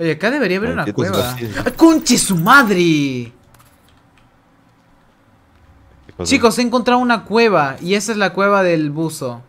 Oye, acá debería haber una cueva. ¡Ah, ¡Conche su madre! Chicos, he encontrado una cueva y esa es la cueva del buzo.